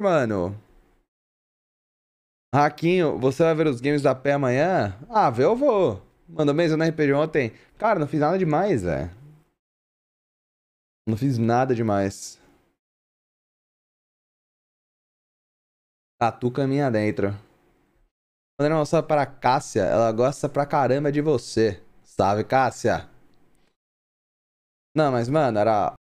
mano. Raquinho, você vai ver os games da pé amanhã? Ah, ver eu vou. Mandou mensagem na RPG ontem. Cara, não fiz nada demais, velho. Não fiz nada demais. Tatu caminha é dentro. Mandando uma salve para Cássia. Ela gosta pra caramba de você. Salve, Cássia. Não, mas, mano, era